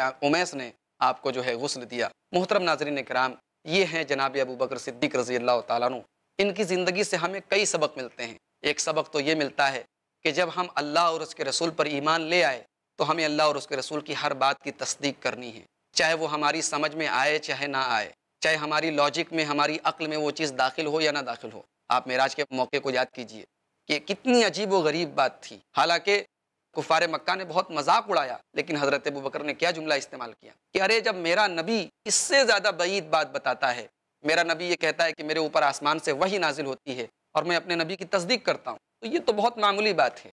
امیس نے آپ کو جو ہے غسل دیا محترم ناظرین کرام یہ ہیں جناب ابو بکر صدیق رضی اللہ تعالیٰ عنہ ان کی زندگی سے ہمیں کئی سبق ملتے ہیں ایک سبق تو یہ ملتا ہے کہ جب ہم اللہ اور اس کے رسول پر ایمان لے آئے تو ہمیں اللہ اور اس کے رسول کی ہر بات کی تصدیق کرنی ہے چاہے وہ ہماری سمجھ میں آئے چاہے نہ آئے چاہے ہماری لاجک میں ہماری عقل میں وہ چیز داخل ہو یا نہ داخل ہو آپ معراج کے موقع کو یاد کیجئے کہ کتنی عجیب و غریب بات تھی حالانکہ کفار مکہ نے بہت مذاق اڑایا لیکن حضرت ابو بکر نے کیا جملہ استعمال کیا کہ ارے جب میرا نبی اس سے زیادہ بعید بات بتاتا ہے میرا نبی یہ کہتا ہے کہ میرے اوپر آسمان سے وہی نازل ہوتی ہے اور میں اپنے نبی کی تصدیق کرتا ہوں تو یہ تو بہت معمولی بات ہے